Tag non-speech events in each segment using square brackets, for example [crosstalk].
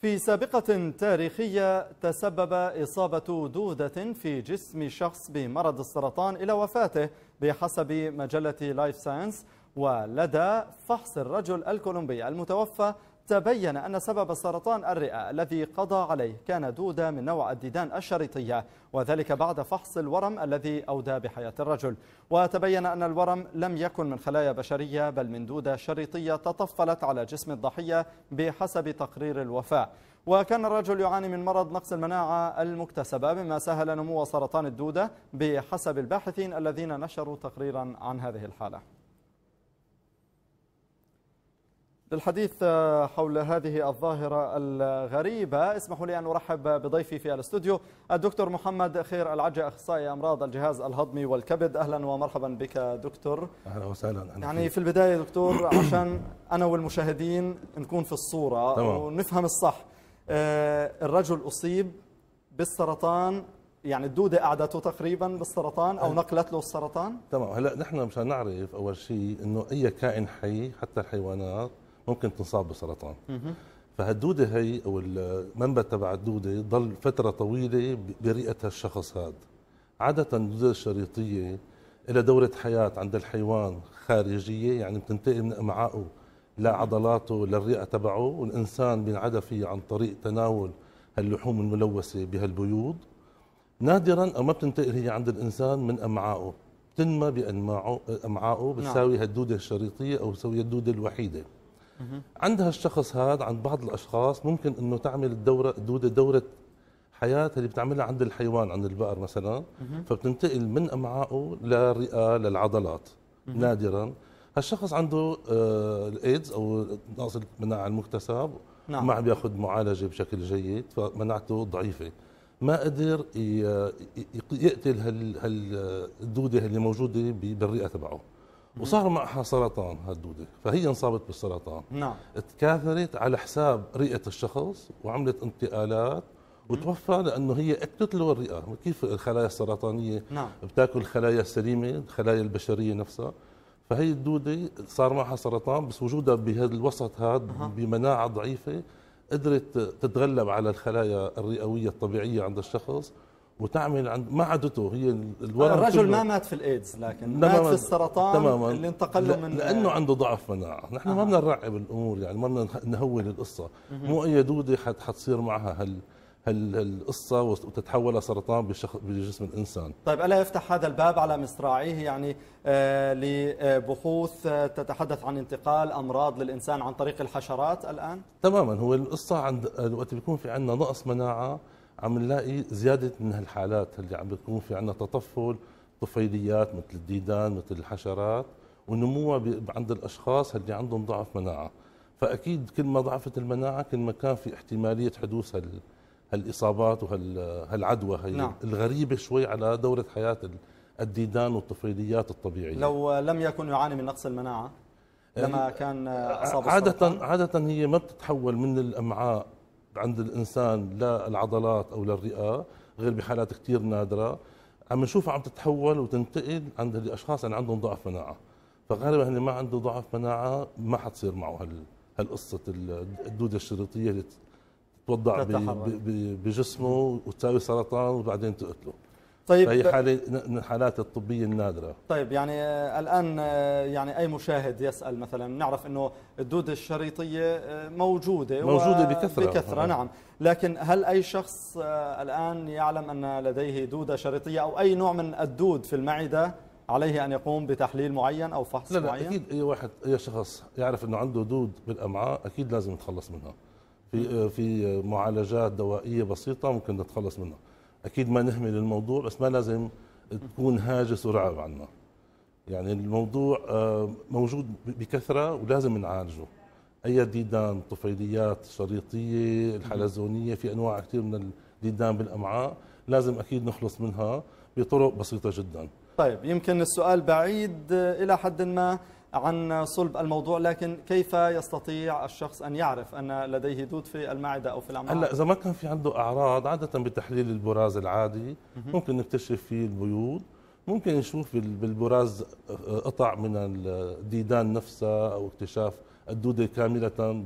في سابقة تاريخية تسبب إصابة دودة في جسم شخص بمرض السرطان إلى وفاته بحسب مجلة لايف ساينس ولدى فحص الرجل الكولومبي المتوفى تبين أن سبب سرطان الرئة الذي قضى عليه كان دودة من نوع الديدان الشريطية وذلك بعد فحص الورم الذي أودى بحياة الرجل وتبين أن الورم لم يكن من خلايا بشرية بل من دودة شريطية تطفلت على جسم الضحية بحسب تقرير الوفاة وكان الرجل يعاني من مرض نقص المناعة المكتسبة مما سهل نمو سرطان الدودة بحسب الباحثين الذين نشروا تقريرا عن هذه الحالة للحديث آه، حول هذه الظاهرة الغريبة اسمحوا لي أن أرحب بضيفي في الاستوديو الدكتور محمد خير العجة أخصائي أمراض الجهاز الهضمي والكبد أهلا ومرحبا بك دكتور أهلا وسهلا يعني في البداية دكتور [clears throat] عشان أنا والمشاهدين نكون في الصورة طبعا. ونفهم الصح آه، الرجل أصيب بالسرطان يعني الدودة قعدته تقريبا بالسرطان أو أه. نقلت له السرطان تمام هلا نحن مشان نعرف أول شيء إنه أي كائن حي حتى الحيوانات ممكن تنصاب بسرطان فهالدوده هي او المنبت تبع الدوده ضل فتره طويله برئه الشخص هذا عاده الدوده الشريطيه إلى دوره حياه عند الحيوان خارجيه يعني بتنتقل من امعائه لعضلاته للرئه تبعه والانسان بينعدى فيه عن طريق تناول هاللحوم الملوثه بهالبيوض نادرا او ما بتنتقل هي عند الانسان من امعائه بتنمى بامعائه امعائه نعم. بتساوي هالدوده الشريطيه او بتساوي الدوده الوحيده عندها الشخص هذا عند بعض الاشخاص ممكن انه تعمل الدوره الدوده دوره حياه اللي بتعملها عند الحيوان عند البقر مثلا فبتنتقل من امعائه للرئه للعضلات نادرا هالشخص عنده آه، الايدز او نقص المناعه المكتسب نعم. ما عم ياخذ معالجه بشكل جيد فمناعته ضعيفه ما قدر يقتل هالدوده اللي موجوده بالرئه تبعه وصار معها سرطان هالدوده فهي انصابت بالسرطان نعم تكاثرت على حساب رئه الشخص وعملت انتقالات وتوفى لانه هي اكلت له الرئه كيف الخلايا السرطانيه نعم. بتاكل الخلايا السليمه الخلايا البشريه نفسها فهي الدوده صار معها سرطان بس وجودها بهذا الوسط هذا أه. بمناعه ضعيفه قدرت تتغلب على الخلايا الرئويه الطبيعيه عند الشخص وتعمل عند ما عادته هي الورم الرجل ما مات في الايدز لكن مات في السرطان تماما اللي انتقل له من لانه عنده ضعف مناعه، نحن آه. ما بدنا نرعب الامور يعني ما بدنا نهول القصه، مو اي دوده حتصير معها هال هالقصه وتتحول لسرطان بجسم الانسان. طيب الا يفتح هذا الباب على مصراعيه يعني آه، لبحوث آه، تتحدث عن انتقال امراض للانسان عن طريق الحشرات الان؟ تماما هو القصه عند وقت بيكون في عندنا نقص مناعه عم نلاقي زياده من هالحالات اللي عم بتكون في عندنا تطفل طفيليات مثل الديدان مثل الحشرات ونموها عند الاشخاص اللي عندهم ضعف مناعه فاكيد كل ما ضعفت المناعه كل ما كان في احتماليه حدوث هال هالاصابات وهالعدوى هي نعم. الغريبه شوي على دوره حياه الديدان والطفيليات الطبيعيه لو لم يكن يعاني من نقص المناعه لما يعني كان اصاب عاده السرطان. عاده هي ما بتتحول من الامعاء عند الانسان للعضلات او للرئه غير بحالات كثير نادره عم نشوفها عم تتحول وتنتقل عند الاشخاص اللي يعني عندهم ضعف مناعه فغالبا اللي ما عنده ضعف مناعه ما حتصير معه هال هالقصه الدوده الشريطيه اللي تتوضع بجسمه وتساوي سرطان وبعدين تقتله طيب فهي حالة من الحالات الطبية النادرة طيب يعني آه، الآن آه، يعني أي مشاهد يسأل مثلا نعرف أنه الدودة الشريطية آه، موجودة موجودة بكثرة بكثرة نعم لكن هل أي شخص الآن يعلم أن لديه دودة شريطية أو أي نوع من الدود في المعدة عليه أن يقوم بتحليل معين أو فحص لا لا معين؟ أكيد أي واحد أي شخص يعرف أنه عنده دود بالأمعاء أكيد لازم يتخلص منها في في معالجات دوائية بسيطة ممكن نتخلص منها اكيد ما نهمل الموضوع بس ما لازم تكون هاجس ورعب عنا يعني الموضوع آه، موجود بكثره ولازم نعالجه اي ديدان طفيليات شريطيه الحلزونيه في انواع كثير من الديدان بالامعاء لازم اكيد نخلص منها بطرق بسيطه جدا طيب يمكن السؤال بعيد آه، الى حد ما عن صلب الموضوع لكن كيف يستطيع الشخص أن يعرف أن لديه دود في المعدة أو في الأمعاء هلا إذا ما كان في عنده أعراض عادة بتحليل البراز العادي ممكن نكتشف فيه البيوض ممكن نشوف بالبراز قطع من الديدان نفسها أو اكتشاف الدودة كاملة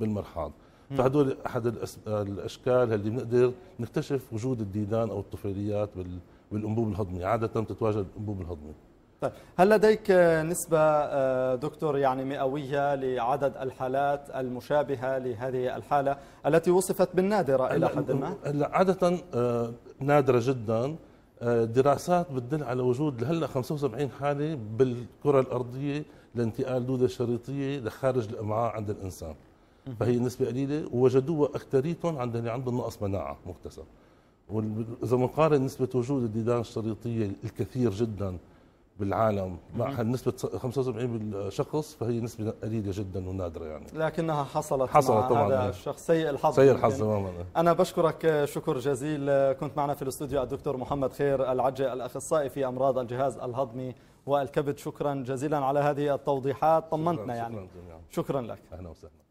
بالمرحاض فهدول أحد الأشكال اللي بنقدر نكتشف وجود الديدان أو الطفيليات بالأنبوب الهضمي عادة بتتواجد الأنبوب الهضمي طيب هل لديك نسبة آه، دكتور يعني مئوية لعدد الحالات المشابهة لهذه الحالة التي وصفت بالنادرة إلى حد ما؟ عادة آه، نادرة جدا آه، دراسات بتدل على وجود لهلا 75 حالة بالكرة الأرضية لانتقال دودة شريطية لخارج الأمعاء عند الإنسان فهي نسبة قليلة ووجدوها أكثريتهم عند اللي عندهم نقص مناعة مكتسب وإذا بنقارن نسبة وجود الديدان الشريطية الكثير جداً بالعالم مع نسبة 75 شخص فهي نسبة قليلة جدا ونادرة يعني لكنها حصلت حصلت مع طبعا هذا إيه. الشخص سيء الحظ سيء الحظ تماما إيه. أنا بشكرك شكر جزيل كنت معنا في الاستوديو الدكتور محمد خير العجة الأخصائي في أمراض الجهاز الهضمي والكبد شكرا جزيلا على هذه التوضيحات طمنتنا شكرا يعني شكرا, شكرا لك أهلا وسهلا